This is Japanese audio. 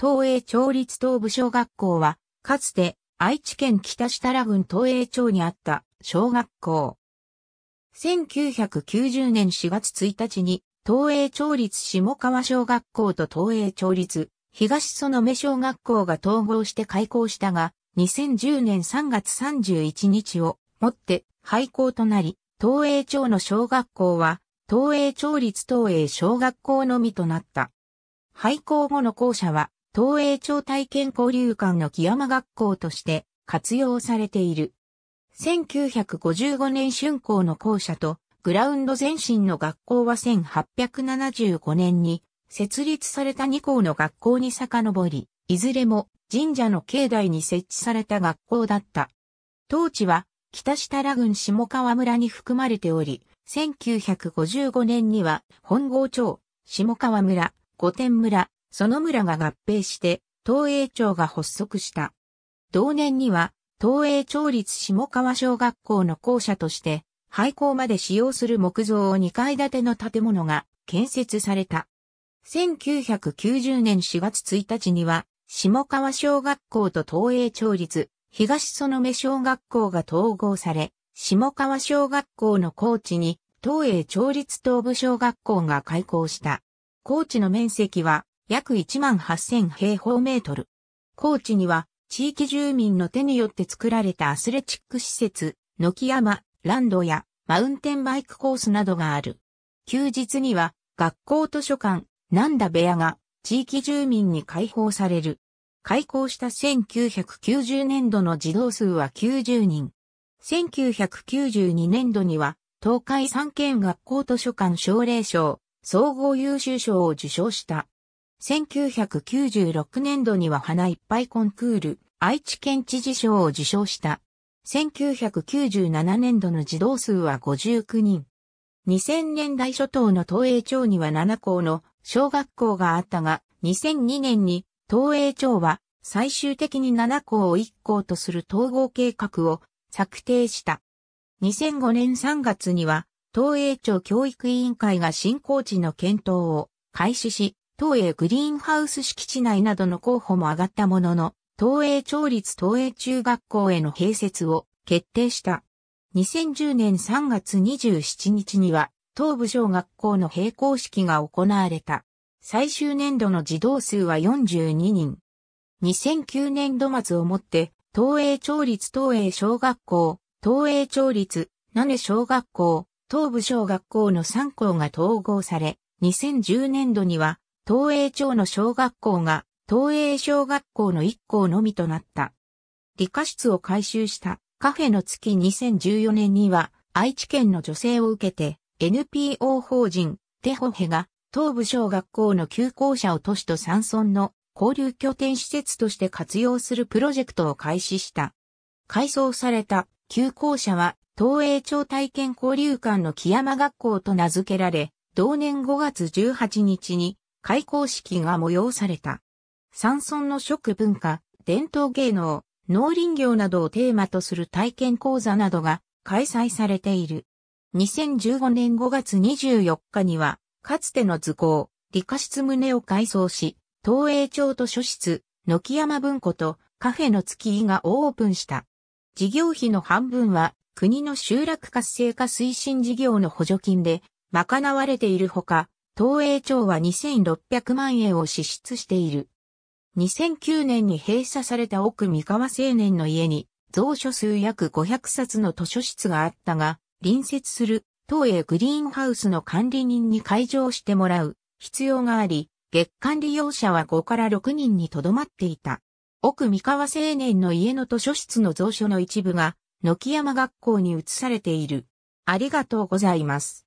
東映町立東部小学校は、かつて愛知県北設楽郡東映町にあった小学校。1990年4月1日に、東映町立下川小学校と東映町立東園目小学校が統合して開校したが、2010年3月31日をもって廃校となり、東映町の小学校は、東映町立東映小学校のみとなった。廃校後の校舎は、東映町体験交流館の木山学校として活用されている。1955年春校の校舎とグラウンド前身の学校は1875年に設立された2校の学校に遡り、いずれも神社の境内に設置された学校だった。当地は北下田郡下川村に含まれており、1955年には本郷町、下川村、御殿村、その村が合併して、東映町が発足した。同年には、東映町立下川小学校の校舎として、廃校まで使用する木造2階建ての建物が建設された。1990年4月1日には、下川小学校と東映町立、東園目小学校が統合され、下川小学校の校地に、東映町立東部小学校が開校した。校地の面積は約1万8000平方メートル。高地には、地域住民の手によって作られたアスレチック施設、軒山、ランドや、マウンテンバイクコースなどがある。休日には、学校図書館、なんだ部屋が、地域住民に開放される。開校した1990年度の児童数は90人。1992年度には、東海三県学校図書館奨励賞、総合優秀賞を受賞した。1996年度には花いっぱいコンクール、愛知県知事賞を受賞した。1997年度の児童数は59人。2000年代初頭の東映町には7校の小学校があったが、2002年に東映町は最終的に7校を1校とする統合計画を策定した。2005年3月には東映町教育委員会が新校地の検討を開始し、東映グリーンハウス敷地内などの候補も上がったものの、東映町立東映中学校への併設を決定した。2010年3月27日には、東部小学校の閉校式が行われた。最終年度の児童数は42人。2009年度末をもって、東映町立東映小学校、東映町立、七小学校、東部小学校の3校が統合され、2010年度には東映町の小学校が東映小学校の一校のみとなった。理科室を改修したカフェの月2014年には愛知県の助成を受けて NPO 法人テホヘが東部小学校の休校舎を都市と山村の交流拠点施設として活用するプロジェクトを開始した。改装された休校舎は東映町体験交流館の木山学校と名付けられ、同年5月18日に開校式が催された。山村の食文化、伝統芸能、農林業などをテーマとする体験講座などが開催されている。2015年5月24日には、かつての図工、理科室棟を改装し、東映町図書室、軒山文庫とカフェの月がオープンした。事業費の半分は、国の集落活性化推進事業の補助金で、賄われているほか、東映庁は2600万円を支出している。2009年に閉鎖された奥三河青年の家に、蔵書数約500冊の図書室があったが、隣接する東映グリーンハウスの管理人に会場してもらう必要があり、月間利用者は5から6人にとどまっていた。奥三河青年の家の図書室の蔵書の一部が、軒山学校に移されている。ありがとうございます。